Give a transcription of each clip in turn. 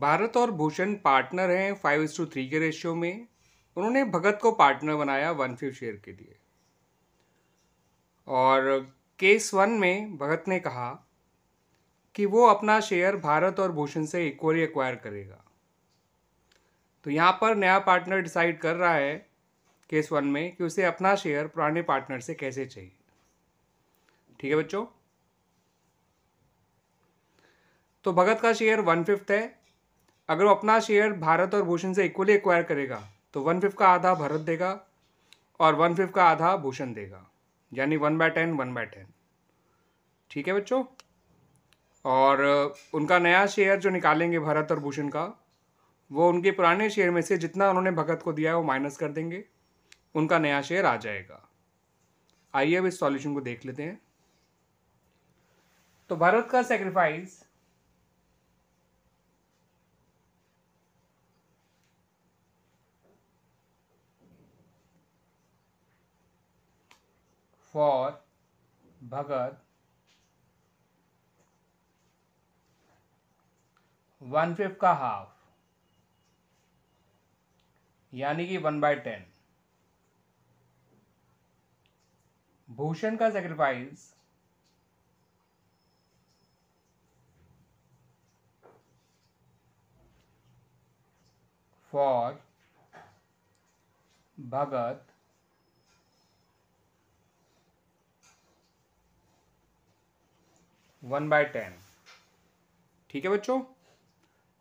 भारत और भूषण पार्टनर हैं five is to three के रेशियो में उन्होंने भगत को पार्टनर बनाया वन फिफ्थ शेयर के लिए और केस वन में भगत ने कहा कि वो अपना शेयर भारत और भूषण से इक्वली एक्वायर करेगा तो यहाँ पर नया पार्टनर डिसाइड कर रहा है केस वन में कि उसे अपना शेयर पुराने पार्टनर से कैसे चाहिए ठीक है बच्चों तो भगत का शेयर वन फिफ्थ है अगर वो अपना शेयर भारत और भूषण से इक्वली एक्वायर करेगा तो वन फिफ्थ का आधा भारत देगा और वन फिफ्थ का आधा भूषण देगा यानी one by ten one by ten ठीक है बच्चों और उनका नया शेयर जो निकालेंगे भारत और भूषण का वो उनके पुराने शेयर में से जितना उन्होंने भगत को दिया है वो माइनस कर देंगे उनका नया शेयर आ जाएगा आइए अब इस सॉल्यूशन को देख लेते हैं तो भरत का सेक्रीफाइस for Bhagat 1 5 का हाफ यानी कि वन बाय टेन भूषण का sacrifice for Bhagat one by ten ठीक है बच्चों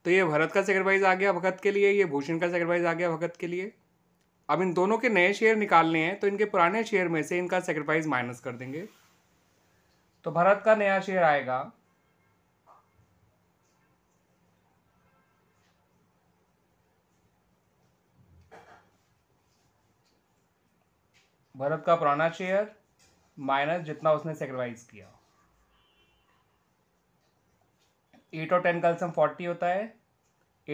तो ये भरत का सेक्रीफाइस आ गया भगत के लिए ये भूषण का सेक्रीफाइस आ गया भगत के लिए अब इन दोनों के नए शेयर निकालने हैं तो इनके पुराने शेयर में से इनका सेक्रीफाइस माइनस कर देंगे तो भरत का नया शेयर आएगा भरत का पुराना शेयर माइनस जितना उसने सेक्रीफाइस किया एट और टेन का फोर्टी होता है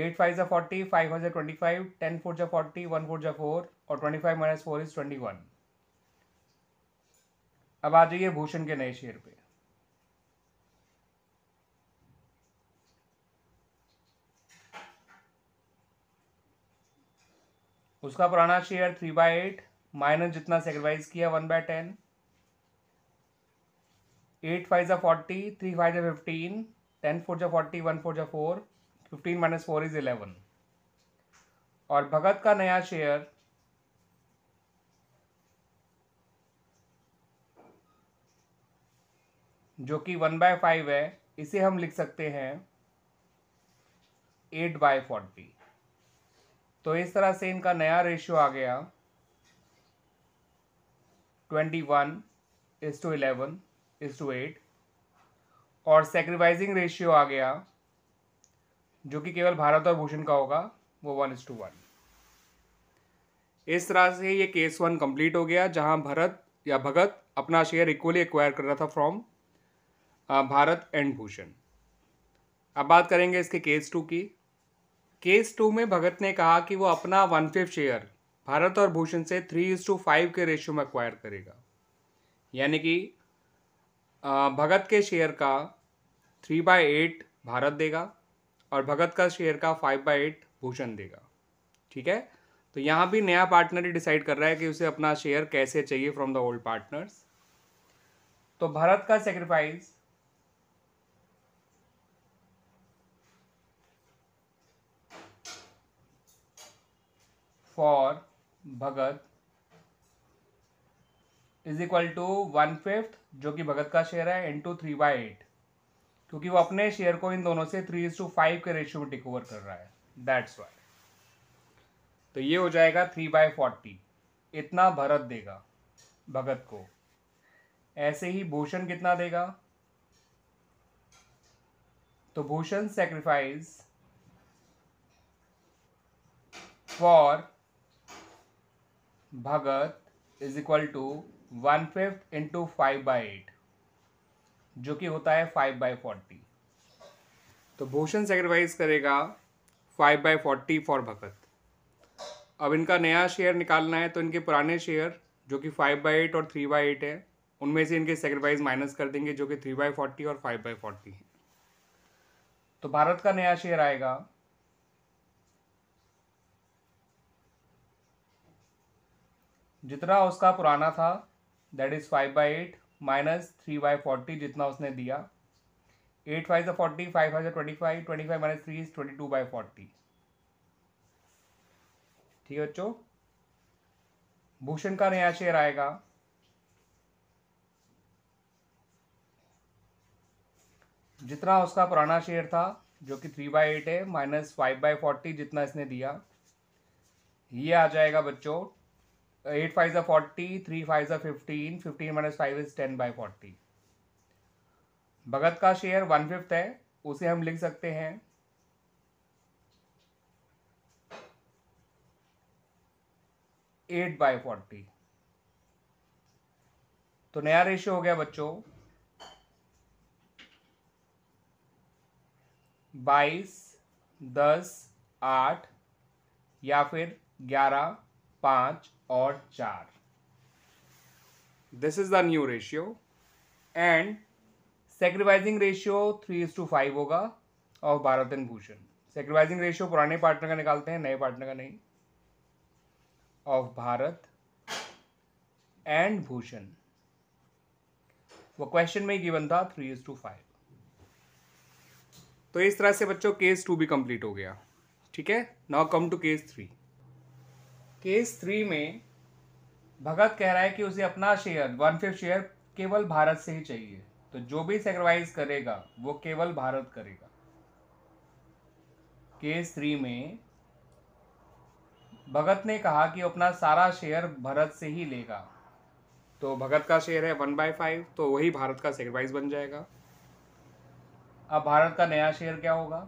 एट फाइव जो फोर्टी फाइव हज़ार ट्वेंटी फाइव टेन फोर जो फोर्टी वन फोर जो फोर और twenty five minus four is twenty one अब आ जाइए भूषण के नए शेयर पे उसका पुराना share three by eight minus जितना सेक्रीफाइस किया one by ten eight five जो फोर्टी थ्री फाइव जो फिफ्टीन टेन फोर जो फोर्टी वन फोर जो four fifteen minus four is eleven और भगत का नया शेयर जो कि वन बाय फाइव है इसे हम लिख सकते हैं एट बाय फोर्टी तो इस तरह से इनका नया रेशियो आ गया twenty one is to eleven is to eight और सेक्रीफाइसिंग रेशियो आ गया जो कि केवल भारत और भूषण का होगा वो वन इज टू वन इस तरह से ये केस वन कंप्लीट हो गया जहां भरत या भगत अपना शेयर इक्वली एक्वायर कर रहा था फ्रॉम भारत एंड भूषण अब बात करेंगे इसके केस टू की केस टू में भगत ने कहा कि वो अपना वन फिफ्थ शेयर भारत और भूषण से थ्री इज टू फाइव के रेशियो में एक्वायर करेगा यानी कि भगत के शेयर का थ्री बाय एट भारत देगा और भगत का शेयर का फाइव बाय एट भूषण देगा ठीक है तो यहाँ भी नया पार्टनर ही डिसाइड कर रहा है कि उसे अपना शेयर कैसे चाहिए फ्रॉम द ओल्ड पार्टनर्स तो भारत का sacrifice for Bhagat is equal to one fifth जो कि भगत का शेयर है इंटू थ्री बाय एट क्योंकि वो अपने शेयर को इन दोनों से थ्री टू फाइव के रेशियो में टेक ओवर कर रहा है दैट्स वाई तो ये हो जाएगा थ्री बाय फोर्टी इतना भरत देगा भगत को ऐसे ही भूषण कितना देगा तो Bhushan sacrifice for Bhagat is equal to one fifth into five by eight जो कि होता है फाइव बाई फोर्टी तो भूषण सेक्रीफाइस करेगा five by forty for Bhagat अब इनका नया शेयर निकालना है तो इनके पुराने शेयर जो कि फाइव बाई एट और थ्री बाई एट है उनमें से इनके सेक्रीफाइस माइनस कर देंगे जो कि थ्री बाई फोर्टी और फाइव बाई फोर्टी है तो भारत का नया शेयर आएगा जितना उसका पुराना था that is five by eight minus three by forty जितना उसने दिया एट फाइव से फोर्टी फाइव फाइव से twenty five twenty five minus three is twenty two by forty ठीक है बच्चों भूषण का नया शेयर आएगा जितना उसका पुराना शेयर था जो कि थ्री बाई एट है माइनस फाइव बाई फोर्टी जितना इसने दिया ये आ जाएगा बच्चों एट फाइव ज़ा फोर्टी थ्री फाइव ज़ा fifteen fifteen minus five is ten by forty Bhagat का शेयर वन फिफ्थ है उसे हम लिख सकते हैं एट बाय फोर्टी तो नया रेशियो हो गया बच्चों बाईस दस आठ या फिर ग्यारह पांच और चार this is the new ratio and sacrificing ratio three is to five होगा of Bharat and Bhushan sacrificing ratio पुराने पार्टनर का निकालते हैं नए पार्टनर का नहीं ऑफ भारत एंड भूषण वो क्वेश्चन में ही गिवन था थ्री इज टू फाइव तो इस तरह से बच्चों केस टू भी कंप्लीट हो गया ठीक है now come to case three case three में भगत कह रहा है कि उसे अपना शेयर वन फिफ्थ शेयर केवल भारत से ही चाहिए तो जो भी सेक्रीफाइस करेगा वो केवल भारत करेगा केस थ्री में भगत ने कहा कि अपना सारा शेयर भारत से ही लेगा तो भगत का शेयर है वन बाय फाइव तो वही भारत का सेक्रीफाइस बन जाएगा अब भारत का नया शेयर क्या होगा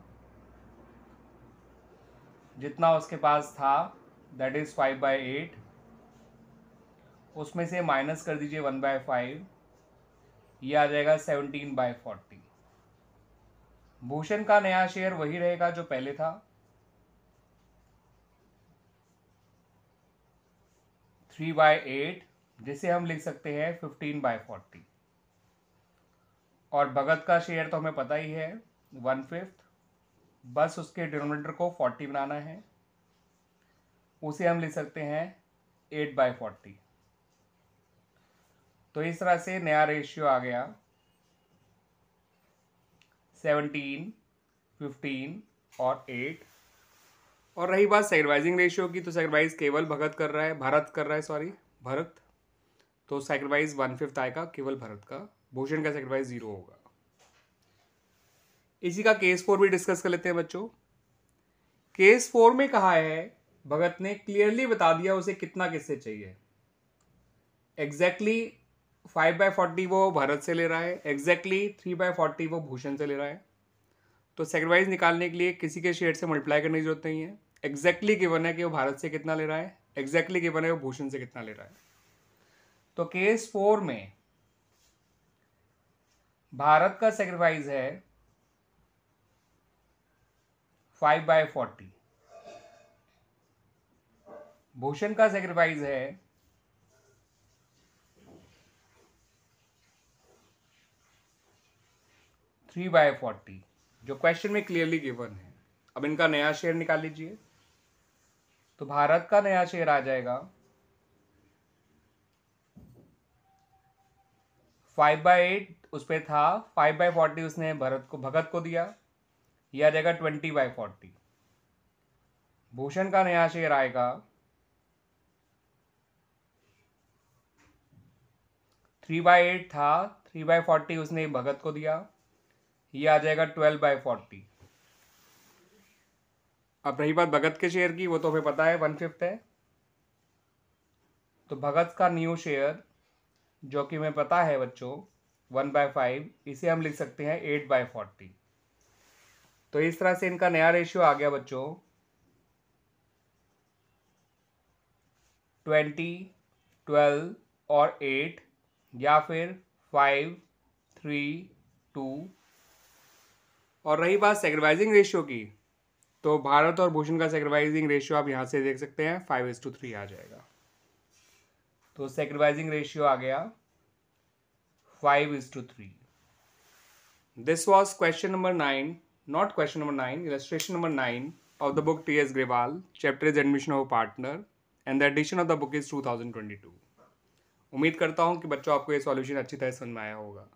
जितना उसके पास था that is five by eight उसमें से माइनस कर दीजिए वन बाय फाइव ये आ जाएगा सेवनटीन बाय फोर्टी भूषण का नया शेयर वही रहेगा जो पहले था थ्री बाय एट जिसे हम लिख सकते हैं फिफ्टीन बाय फोर्टी और भगत का शेयर तो हमें पता ही है वन फिफ्थ बस उसके डिनोमिनेटर को फोर्टी बनाना है उसे हम लिख सकते हैं एट बाई फोर्टी तो इस तरह से नया रेशियो आ गया सेवनटीन फिफ्टीन और एट और रही बात सेक्रीफाइजिंग रेशियो की तो सेक्रीफाइज केवल भगत कर रहा है भारत कर रहा है सॉरी भरत तो सेक्रीफाइज वन फिफ्थ आएगा केवल भरत का भूषण का सेक्रीफाइज जीरो होगा इसी का केस फोर भी डिस्कस कर लेते हैं बच्चों केस फोर में कहा है भगत ने क्लियरली बता दिया उसे कितना किससे चाहिए एग्जैक्टली फाइव बाई फोर्टी वो भरत से ले रहा है एग्जैक्टली थ्री बाय फोर्टी वो भूषण से ले रहा है तो सेक्रीफाइस निकालने के लिए किसी के शेयर से मल्टीप्लाई करने की जरूरत नहीं है एग्जैक्टली गिवन है कि वो भारत से कितना ले रहा है एग्जैक्टली गिवन है वो भूषण से कितना ले रहा है तो केस फोर में भारत का सेक्रीफाइस है फाइव बाय फोर्टी भूषण का सेक्रीफाइस है थ्री बाय फोर्टी जो क्वेश्चन में क्लियरली गिवन है अब इनका नया शेयर निकाल लीजिए तो भारत का नया शेयर आ जाएगा फाइव बाई एट उस पर था फाइव बाई फोर्टी उसने भरत को भगत को दिया यह आ जाएगा ट्वेंटी बाई फोर्टी भूषण का नया शेयर आएगा थ्री बाई एट था थ्री बाई फोर्टी उसने भगत को दिया ये आ जाएगा ट्वेल्व बाई फोर्टी अब रही बात भगत के शेयर की वो तो हमें पता है वन फिफ्थ है तो भगत का न्यू शेयर जो कि हमें पता है बच्चों वन बाय फाइव इसे हम लिख सकते हैं एट बाय फोर्टी तो इस तरह से इनका नया रेशियो आ गया बच्चों ट्वेंटी ट्वेल्व और एट या फिर फाइव थ्री टू और रही बात सेक्रीफाइजिंग रेशियो की तो भारत और भूषण का सेक्रीफाइजिंग रेशियो आप यहाँ से देख सकते हैं फाइव इज टू थ्री आ जाएगा तो सेक्रीफाइजिंग रेशियो आ गया five is to three this was question number nine not question number nine illustration number nine of T S Grewal chapter is admission of partner and the edition of the book is two thousand twenty two उम्मीद करता हूँ कि बच्चों आपको ये solution अच्छी तरह समझ में आया होगा